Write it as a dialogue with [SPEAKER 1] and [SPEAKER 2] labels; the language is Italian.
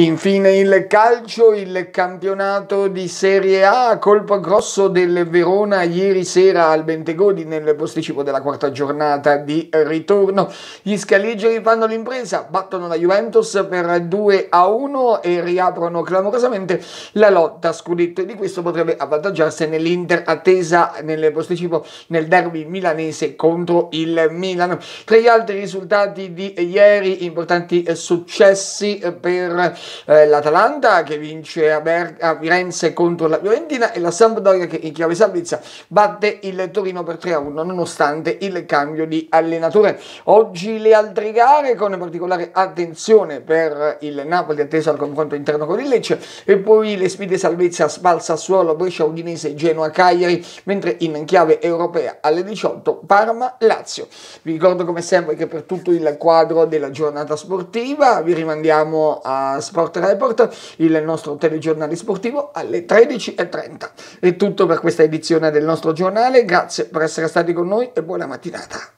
[SPEAKER 1] Infine il calcio, il campionato di Serie A, colpo grosso del Verona ieri sera al Bentegodi nel posticipo della quarta giornata di ritorno. Gli scaligeri fanno l'impresa, battono la Juventus per 2 a 1 e riaprono clamorosamente la lotta scudetto e di questo potrebbe avvantaggiarsi nell'Inter attesa nel posticipo nel derby milanese contro il Milan. Tra gli altri risultati di ieri, importanti successi per eh, l'Atalanta che vince a, Ber- a, Firenze contro la Fiorentina e la Sampdoria che in chiave salvezza batte il Torino per 3-1 a nonostante il cambio di allenatore. Oggi le altre gare con particolare attenzione per il Napoli atteso al confronto interno con il Lecce e poi le sfide salvezza Spal Suolo, Brescia Udinese, Genoa Cagliari mentre in chiave europea alle 18 Parma Lazio. Vi ricordo come sempre che per tutto il quadro della giornata sportiva vi rimandiamo a Spal Sport Report, il nostro telegiornale sportivo alle 13.30. È tutto per questa edizione del nostro giornale, grazie per essere stati con noi e buona mattinata.